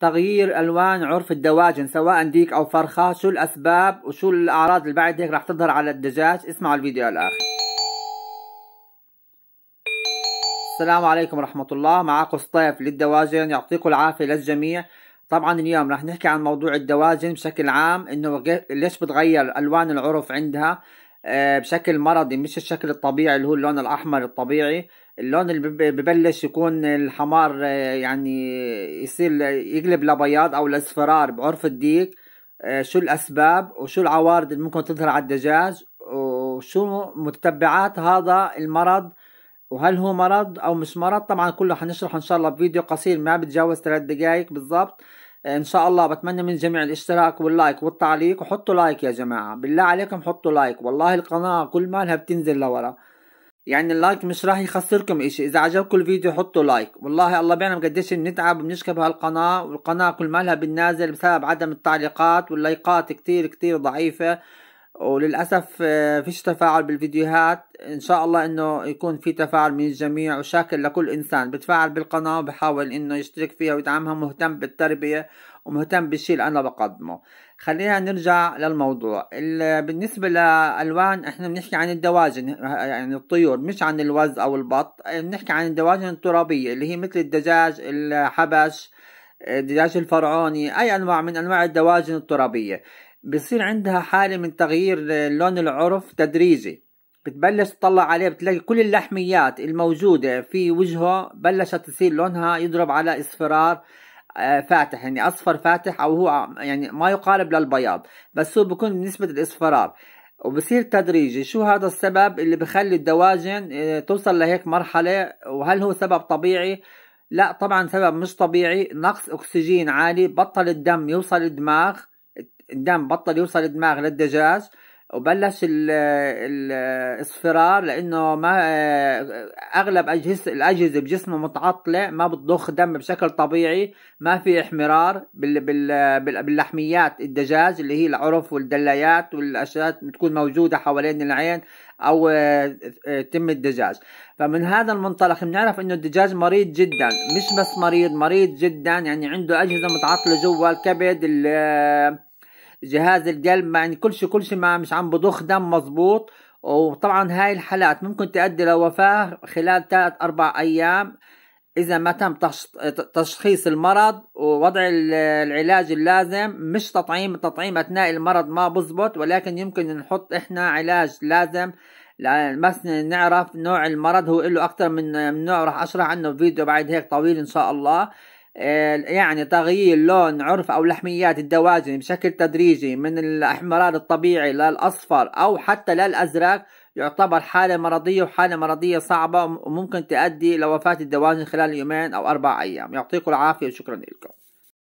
تغيير الوان عرف الدواجن سواء ديك او فرخه شو الاسباب وشو الاعراض اللي بعد هيك رح تظهر على الدجاج اسمعوا الفيديو الاخر السلام عليكم ورحمة الله معكم سطيف للدواجن يعطيكم العافية للجميع طبعا اليوم رح نحكي عن موضوع الدواجن بشكل عام انه ليش بتغير الوان العرف عندها آه، بشكل مرضي مش الشكل الطبيعي اللي هو اللون الاحمر الطبيعي اللون اللي ببلش يكون الحمار آه، يعني يصير يقلب لبياض او لاصفرار بعرف الديك آه، شو الاسباب وشو العوارض اللي ممكن تظهر على الدجاج وشو متتبعات هذا المرض وهل هو مرض او مش مرض طبعا كله حنشرحه ان شاء الله بفيديو قصير ما بتجاوز ثلاث دقائق بالضبط ان شاء الله بتمنى من الجميع الاشتراك واللايك والتعليق وحطوا لايك يا جماعه بالله عليكم حطوا لايك والله القناه كل مالها بتنزل لورا يعني اللايك مش راح يخسركم اشي اذا عجبكم الفيديو حطوا لايك والله الله بيعلم قديش بنتعب بنشكى بهالقناة والقناة كل مالها بالنازل بسبب عدم التعليقات واللايكات كتير كتير ضعيفة وللاسف آه، فيش تفاعل بالفيديوهات ان شاء الله انه يكون في تفاعل من الجميع وشاكر لكل انسان بتفاعل بالقناه وبحاول انه يشترك فيها ويدعمها مهتم بالتربيه ومهتم بالشيء اللي انا بقدمه خلينا نرجع للموضوع بالنسبه للالوان احنا بنحكي عن الدواجن يعني الطيور مش عن الوز او البط بنحكي عن الدواجن الترابيه اللي هي مثل الدجاج الحبش الدجاج الفرعوني اي انواع من انواع الدواجن الترابيه بصير عندها حالة من تغيير لون العرف تدريجي بتبلش تطلع عليه بتلاقي كل اللحميات الموجودة في وجهه بلشت تصير لونها يضرب على اصفرار آه، فاتح يعني اصفر فاتح او هو يعني ما يقارب للبياض بس هو بيكون نسبة الاصفرار وبصير تدريجي شو هذا السبب اللي بخلي الدواجن آه، توصل لهيك مرحلة وهل هو سبب طبيعي لا طبعا سبب مش طبيعي نقص اكسجين عالي بطل الدم يوصل الدماغ الدم بطل يوصل الدماغ للدجاج وبلش الاصفرار لانه ما اغلب اجهزه الاجهزه بجسمه متعطله ما بتضخ دم بشكل طبيعي ما في احمرار باللحميات الدجاج اللي هي العرف والدلايات والاشياء بتكون موجوده حوالين العين او آه، آه، تم الدجاج فمن هذا المنطلق بنعرف انه الدجاج مريض جدا مش بس مريض مريض جدا يعني عنده اجهزه متعطله جوا الكبد جهاز القلب مع يعني كل شيء كل شيء مش عم بضخ دم مزبوط وطبعا هاي الحالات ممكن تؤدي لوفاة خلال ثلاث أربع أيام إذا ما تم تشخيص المرض ووضع العلاج اللازم مش تطعيم التطعيم أثناء المرض ما بزبط ولكن يمكن نحط إحنا علاج لازم مثلا نعرف نوع المرض هو له أكثر من نوع راح أشرح عنه فيديو بعد هيك طويل إن شاء الله آه، يعني تغيير لون عرف أو لحميات الدواجن بشكل تدريجي من الأحمرار الطبيعي للأصفر أو حتى للأزرق يعتبر حالة مرضية وحالة مرضية صعبة وممكن تؤدي لوفاة الدواجن خلال يومين أو أربع أيام يعطيكم العافية وشكرا لكم